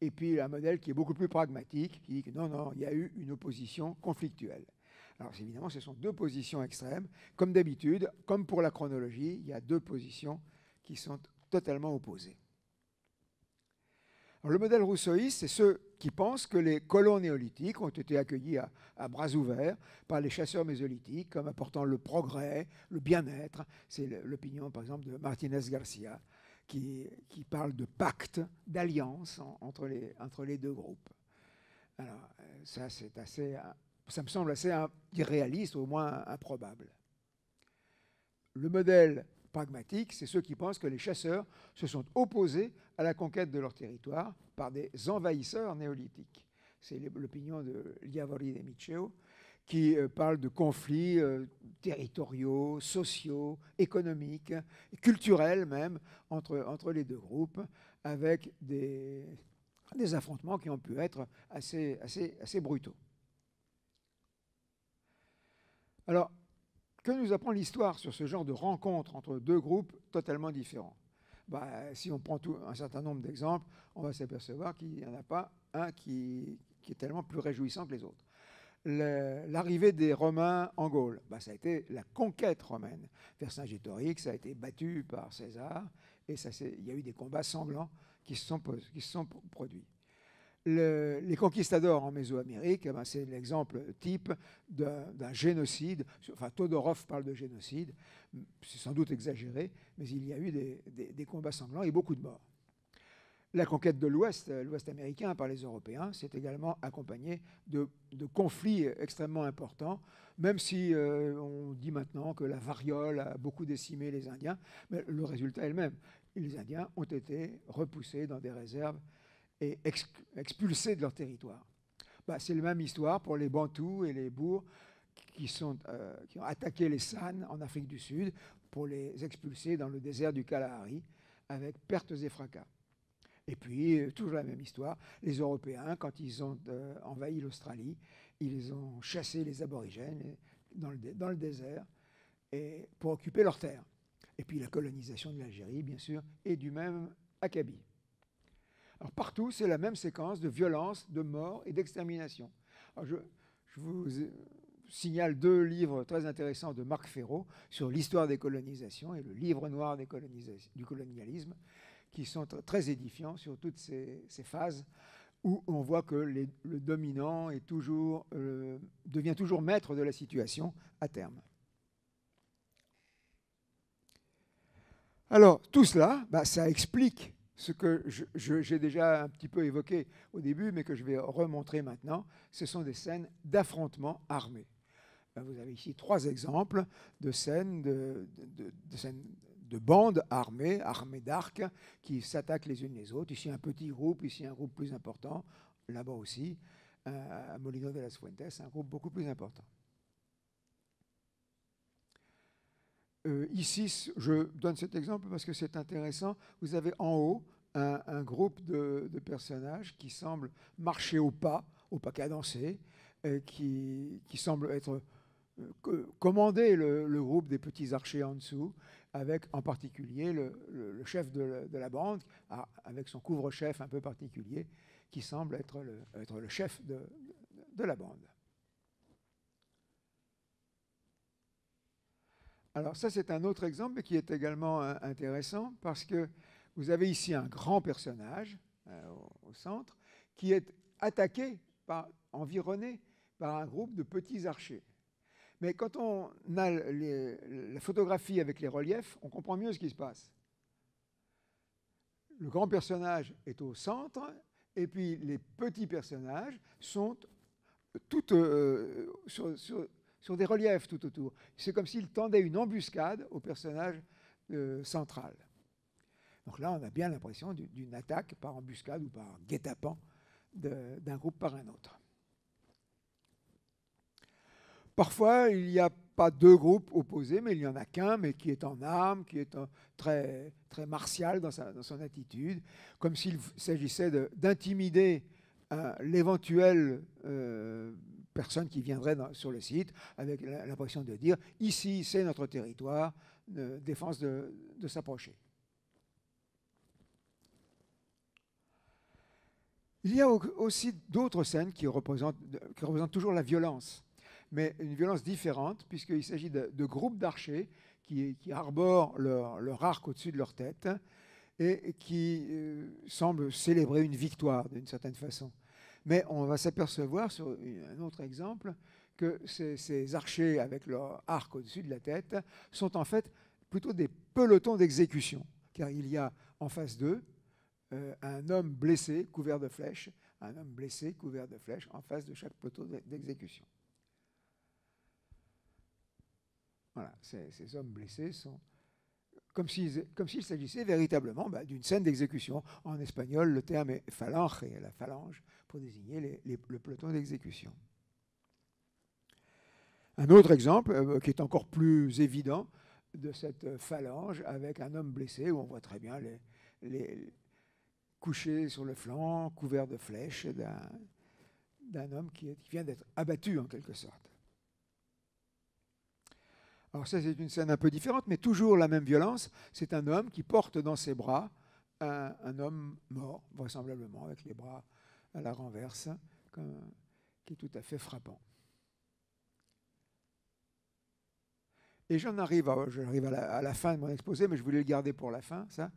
et puis il y a un modèle qui est beaucoup plus pragmatique, qui dit que non, non, il y a eu une opposition conflictuelle. Alors évidemment, ce sont deux positions extrêmes. Comme d'habitude, comme pour la chronologie, il y a deux positions qui sont totalement opposées. le modèle rousseauiste, c'est ce qui pensent que les colons néolithiques ont été accueillis à, bras ouverts par les chasseurs mésolithiques comme apportant le progrès, le bien-être. C'est l'opinion, par exemple, de Martinez Garcia, qui, parle de pacte, d'alliance entre, les, entre les deux groupes. Alors, euh, ça, c'est assez, euh, ça me semble assez irréaliste, au moins improbable. Le modèle Pragmatique, c'est ceux qui pensent que les chasseurs se sont opposés à la conquête de leur territoire par des envahisseurs néolithiques. C'est l'opinion de Liavori de Micheo qui euh, parle de conflits euh, territoriaux, sociaux, économiques, culturels même, entre, entre les deux groupes, avec des, des affrontements qui ont pu être assez, assez, assez brutaux. Alors, que nous apprend l'histoire sur ce genre de rencontre entre deux groupes totalement différents bah, Si on prend un certain nombre d'exemples, on va s'apercevoir qu'il n'y en a pas un qui, est tellement plus réjouissant que les autres. L'arrivée des Romains en Gaule, bah, ça a été la conquête romaine. ça a été battu par César et il y a eu des combats sanglants qui qui se sont produits les conquistadors en Mésoamérique, eh ben, c'est l'exemple type d'un génocide. Enfin, Todorov parle de génocide, c'est sans doute exagéré, mais il y a eu des, combats sanglants et beaucoup de morts. La conquête de l'Ouest, euh, l'Ouest américain par les Européens, s'est également accompagnée de, conflits extrêmement importants, même si euh, on dit maintenant que la variole a beaucoup décimé les Indiens, mais le résultat est le même. Les Indiens ont été repoussés dans des réserves et expulsés de leur territoire. Bah, c'est la même histoire pour les Bantous et les Bourgs euh, qui, ont attaqué les San en Afrique du Sud pour les expulser dans le désert du Kalahari avec pertes et fracas. Et puis, euh, toujours la même histoire, les Européens, quand ils ont euh, envahi l'Australie, ils ont chassé les aborigènes dans le, désert pour occuper leurs terres. Et puis la colonisation de l'Algérie, bien sûr, est du même acabit partout, c'est la même séquence de violence, de mort et d'extermination. Je, vous euh, signale deux livres très intéressants de Marc Ferraud sur l'histoire des colonisations et le livre noir du colonialisme, qui sont très édifiants sur toutes ces, phases où on voit que le dominant euh, devient toujours maître de la situation à terme. Alors, tout cela, bah, ça explique ce que j'ai déjà un petit peu évoqué au début, mais que je vais remontrer maintenant, ce sont des scènes d'affrontements armés. Ben, vous avez ici trois exemples de scènes de, de, scènes de bandes armées, armées d'arcs, qui s'attaquent les unes les autres. Ici un petit groupe, ici un groupe plus important, là-bas aussi, à Molino de las Fuentes, un groupe beaucoup plus important. Euh, ici, je donne cet exemple parce que c'est intéressant, vous avez en haut un, groupe de, personnages qui semblent marcher au pas, au pas cadencé, euh, qui, qui semblent être euh, commander le, groupe des petits archers en dessous, avec en particulier le, chef de la, bande, ah, avec son couvre-chef un peu particulier, qui semble être le, chef de la bande. Alors ça, c'est un autre exemple qui est également euh, intéressant parce que vous avez ici un grand personnage euh, au centre qui est attaqué, par, environné par un groupe de petits archers. Mais quand on a la photographie avec les reliefs, on comprend mieux ce qui se passe. Le grand personnage est au centre et puis les petits personnages sont tout euh, sur, sur des reliefs tout autour. C'est comme s'il tendait une embuscade au personnage euh, central. Donc là, on a bien l'impression d'une attaque par embuscade ou par guet-apens d'un groupe par un autre. Parfois, il n'y a pas deux groupes opposés, mais il n'y en a qu'un, mais qui est en armes, qui est très, martial dans, son attitude, comme s'il s'agissait d'intimider euh, l'éventuel euh, personne qui viendrait sur le site avec l'impression de dire ici, c'est notre territoire, défense de, s'approcher. Il y a aussi d'autres scènes qui représentent, toujours la violence, mais une violence différente, puisqu'il s'agit de, groupes d'archers qui, arborent leur, arc au-dessus de leur tête et qui euh, semblent célébrer une victoire d'une certaine façon. Mais on va s'apercevoir sur un autre exemple que ces, archers avec leur arc au-dessus de la tête sont en fait plutôt des pelotons d'exécution, car il y a en face d'eux euh, un homme blessé couvert de flèches, un homme blessé couvert de flèches en face de chaque peloton d'exécution. Voilà, ces, hommes blessés sont comme s'il s'agissait véritablement bah, d'une scène d'exécution. En espagnol, le terme est phalange, la phalange, pour désigner le peloton d'exécution. Un autre exemple, euh, qui est encore plus évident, de cette phalange avec un homme blessé, où on voit très bien les, les couchés sur le flanc, couverts de flèches, d'un homme qui vient d'être abattu en quelque sorte. Alors ça, c'est une scène un peu différente, mais toujours la même violence. C'est un homme qui porte dans ses bras un, homme mort, vraisemblablement, avec les bras à la renverse, qui est tout à fait frappant. Et j'en arrive, à, la, fin de mon exposé, mais je voulais le garder pour la fin, ça.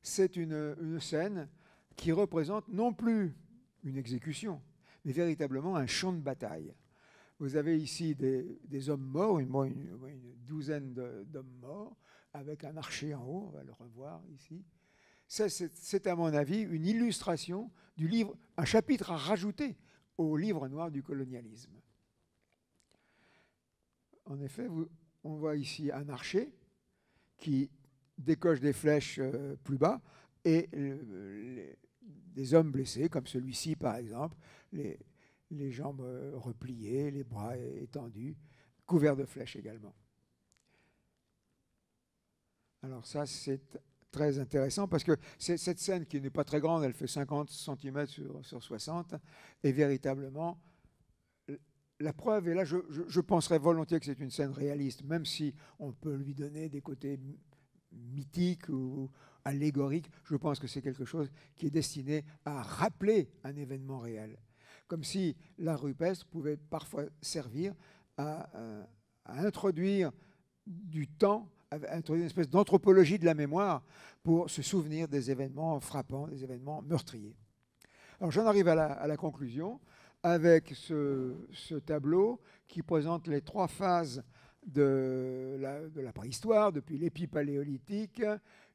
C'est une scène qui représente non plus une exécution, mais véritablement un champ de bataille. Vous avez ici des, hommes morts, une, une douzaine d'hommes morts, avec un archer en haut, on va le revoir ici. C'est à mon avis une illustration du livre, un chapitre à rajouter au livre noir du colonialisme. En effet, on voit ici un archer qui décoche des flèches euh, plus bas et des hommes blessés, comme celui-ci par exemple, les, les jambes euh, repliées, les bras étendus, couverts de flèches également. Alors ça, c'est très intéressant parce que cette scène qui n'est pas très grande, elle fait 50 cm sur, 60, est véritablement la preuve, et là je, je penserais volontiers que c'est une scène réaliste, même si on peut lui donner des côtés mythiques ou allégoriques, je pense que c'est quelque chose qui est destiné à rappeler un événement réel comme si la rupestre pouvait parfois servir euh, à, introduire du temps, à introduire une espèce d'anthropologie de la mémoire pour se souvenir des événements frappants, des événements meurtriers. Alors j'en arrive à la, conclusion avec ce, tableau qui présente les trois phases de la, de préhistoire, depuis l'épipaléolithique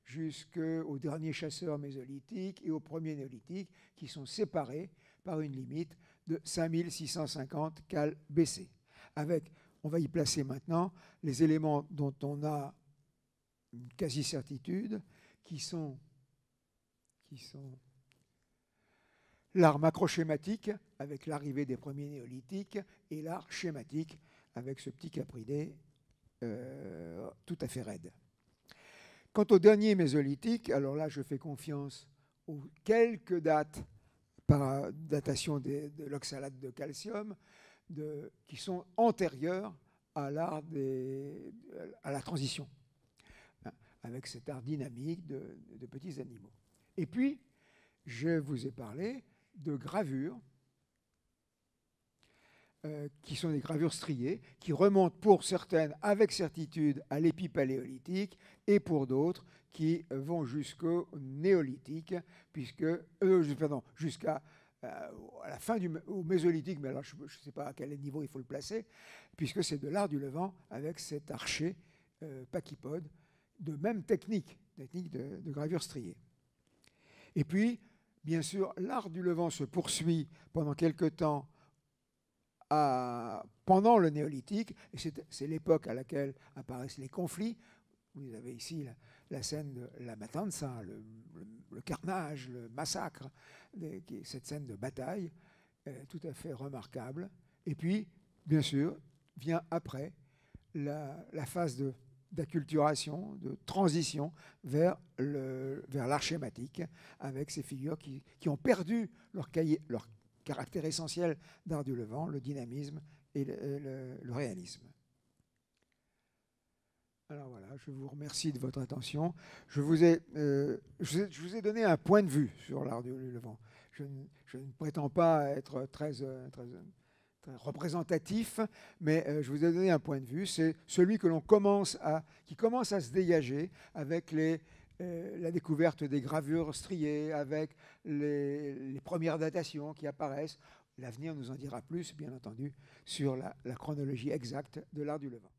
jusqu'au derniers chasseurs mésolithiques et au premier néolithique, qui sont séparés par une limite de 5650 cal BC. Avec, on va y placer maintenant les éléments dont on a une quasi-certitude, qui sont, qui sont l'art avec l'arrivée des premiers néolithiques et l'art schématique avec ce petit capridé euh, tout à fait raide. Quant au dernier mésolithique, alors là je fais confiance aux quelques dates par datation de l'oxalate de calcium, qui sont antérieures à l'art à la transition, hein, avec cet art dynamique de, de petits animaux. Et puis, je vous ai parlé de gravures euh, qui sont des gravures striées, qui remontent pour certaines avec certitude à l'épipaléolithique et pour d'autres qui vont jusqu'au néolithique, puisque euh, pardon, jusqu'à euh, la fin du au mésolithique, mais alors je ne sais pas à quel niveau il faut le placer, puisque c'est de l'art du Levant avec cet archer pachypode de même technique, technique de, de gravure striée. Et puis, bien sûr, l'art du Levant se poursuit pendant quelque temps pendant le néolithique, et c'est l'époque à laquelle apparaissent les conflits. Vous avez ici la, scène de la matanza, le, carnage, le massacre, cette scène de bataille euh, tout à fait remarquable. Et puis, bien sûr, vient après la, phase de d'acculturation, de transition vers l'art vers schématique, avec ces figures qui, qui ont perdu leur, cahier, leur caractère essentiel d'Art du Levant, le dynamisme et euh, le, réalisme. Alors voilà, je vous remercie de votre attention. Je vous ai, euh, je, vous ai donné un point de vue sur l'art du Levant. Je, ne prétends pas être très, euh, représentatif, mais je vous ai donné un point de vue. C'est celui que l'on commence à, qui commence à se dégager avec les, euh, la découverte des gravures striées avec les, premières datations qui apparaissent. L'avenir nous en dira plus, bien entendu, sur la, la chronologie exacte de l'art du Levant.